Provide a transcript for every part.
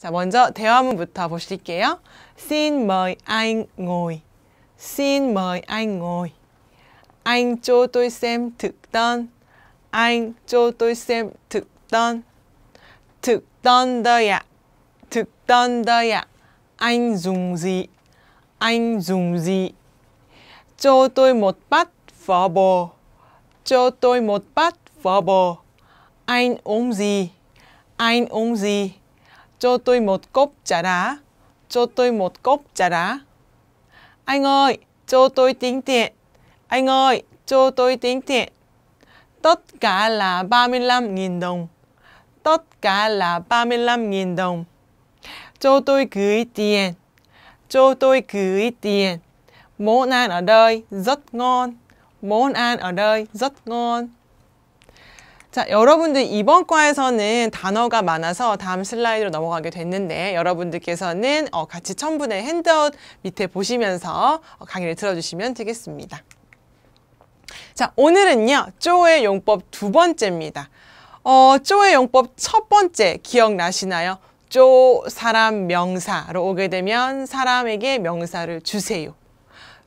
자, 먼저 대화문부터 보실게요. Xin mời anh ngồi. Xin mời anh ngồi. Anh cho tôi xem thực đơn. Anh cho tôi xem thực đơn. Thực đơn đây ạ. Thực đơn đây ạ. Anh dùng gì? Anh dùng gì? Cho tôi một bát phở bò. Cho tôi một bát phở bò. Anh uống gì? Anh uống gì? Cho tôi một cốc trà đá. Cho tôi một cốc trà đá. Anh ơi, cho tôi tính tiền. Anh ơi, cho tôi tính tiền. Tất cả là 35.000 đồng. Tất cả là 35.000 đồng. Cho tôi gửi tiền. Cho tôi gửi tiền. Món ăn ở đây rất ngon. Món ăn ở đây rất ngon. 자, 여러분들 이번 과에서는 단어가 많아서 다음 슬라이드로 넘어가게 됐는데 여러분들께서는 어, 같이 첨부된 핸드아웃 밑에 보시면서 어, 강의를 들어주시면 되겠습니다. 자, 오늘은요. 쪼의 용법 두 번째입니다. 어, 쪼의 용법 첫 번째 기억나시나요? 쪼 사람 명사로 오게 되면 사람에게 명사를 주세요.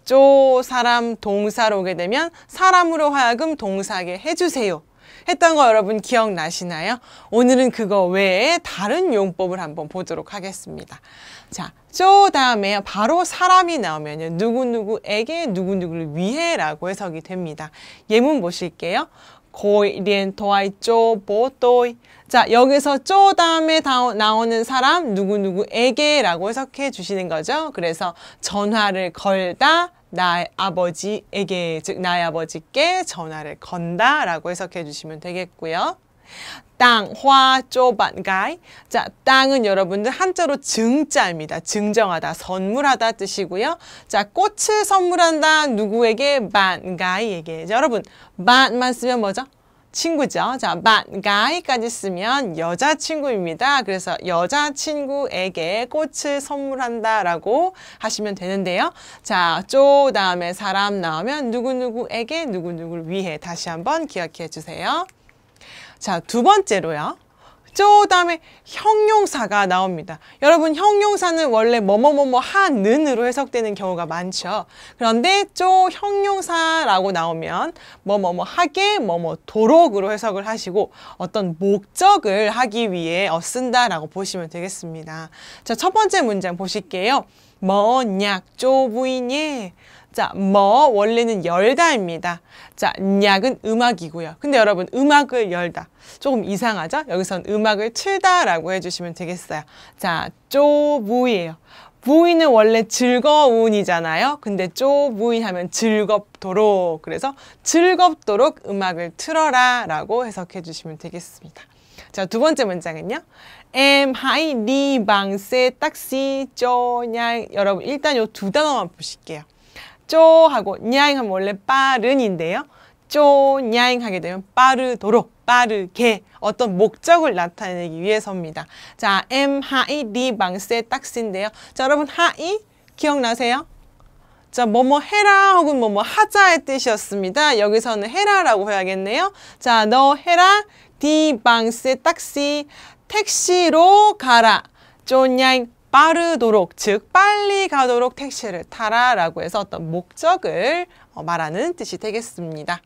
쪼 사람 동사로 오게 되면 사람으로 하여금 동사하게 해주세요. 했던 거 여러분 기억나시나요? 오늘은 그거 외에 다른 용법을 한번 보도록 하겠습니다. 자, 쪼 다음에 바로 사람이 나오면 누구누구에게 누구누구를 위해 라고 해석이 됩니다. 예문 보실게요. 고이리 도아이 쪼 보또이 자 여기서 쪼 다음에 나오는 사람 누구누구에게 라고 해석해 주시는 거죠. 그래서 전화를 걸다 나의 아버지에게 즉 나의 아버지께 전화를 건다 라고 해석해 주시면 되겠고요. 땅, 화, 쪼반, 가이. 자, 땅은 여러분들 한자로 증자입니다. 증정하다, 선물하다 뜻이고요. 자, 꽃을 선물한다. 누구에게? 반, 가이에게. 자, 여러분, 반만 쓰면 뭐죠? 친구죠. 자, 반, guy까지 쓰면 여자친구입니다. 그래서 여자친구에게 꽃을 선물한다 라고 하시면 되는데요. 자, 쪼 다음에 사람 나오면 누구누구에게 누구누구를 위해 다시 한번 기억해 주세요. 자, 두 번째로요. 저 다음에 형용사가 나옵니다. 여러분 형용사는 원래 뭐뭐뭐뭐 하는으로 해석되는 경우가 많죠. 그런데 저 형용사라고 나오면 뭐뭐뭐 하게 뭐뭐 도록으로 해석을 하시고 어떤 목적을 하기 위해 쓴다라고 보시면 되겠습니다. 자, 첫 번째 문장 보실게요. 뭐냐 쪼부이니 자, 뭐 원래는 열다입니다. 자, 약은 음악이고요. 근데 여러분 음악을 열다. 조금 이상하죠? 여기선 음악을 틀다라고 해주시면 되겠어요. 자, 쪼부이에요. 부인은 원래 즐거운이잖아요. 근데 쪼부인 하면 즐겁도록 그래서 즐겁도록 음악을 틀어라 라고 해석해 주시면 되겠습니다. 자, 두 번째 문장은요. 엠 하이, 리, 방, 세, 딱시, 쪼, 냥 여러분 일단 요 두 단어만 보실게요. 쪼 하고 냐잉하면 원래 빠른인데요. 쪼 냐잉 하게 되면 빠르도록 빠르게 어떤 목적을 나타내기 위해서입니다. 자, M, 하이, 리, 망세, 딱스인데요. 자, 여러분 하이 기억나세요? 자, 뭐뭐 해라 혹은 뭐뭐 하자의 뜻이었습니다. 여기서는 해라라고 해야겠네요. 자, 너 해라, 디방스, 딱스 택시로 가라. 쪼냥 빠르도록 즉 빨리 가도록 택시를 타라 라고 해서 어떤 목적을 어, 말하는 뜻이 되겠습니다.